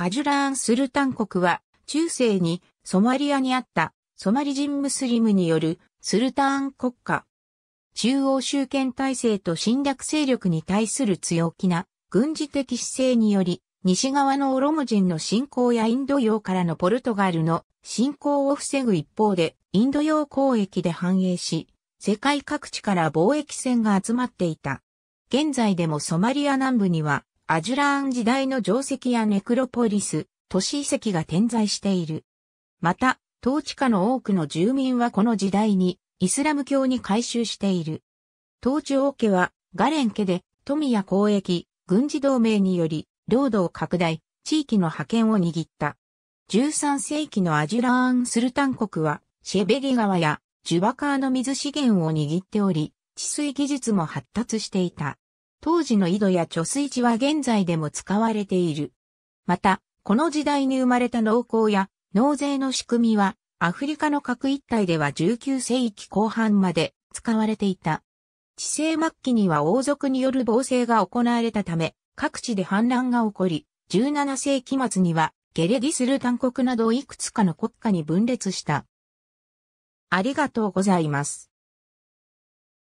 アジュラーンスルタン国は、中世にソマリアにあったソマリ人ムスリムによるスルターン国家。中央集権体制と侵略勢力に対する強気な軍事的姿勢により、西側のオロモ人の侵攻やインド洋からのポルトガルの侵攻を防ぐ一方で、インド洋交易で繁栄し、世界各地から貿易船が集まっていた。現在でもソマリア南部にはアジュラーン時代の城石やネクロポリス、都市遺跡が点在している。また、統治下の多くの住民はこの時代にイスラム教に改宗している。統治王家はガレン家で富や交易、軍事同盟により領土を拡大、地域の覇権を握った。13世紀のアジュラーンスルタン国はシェベリ川やジュバカーの水資源を握っており、治水技術も発達していた。当時の井戸や貯水池は現在でも使われている。また、この時代に生まれた農耕や納税の仕組みは、アフリカの各一帯では19世紀後半まで使われていた。地世末期には王族による暴政が行われたため、各地で反乱が起こり、17世紀末にはゲレディスル単国などいくつかの国家に分裂した。ありがとうございます。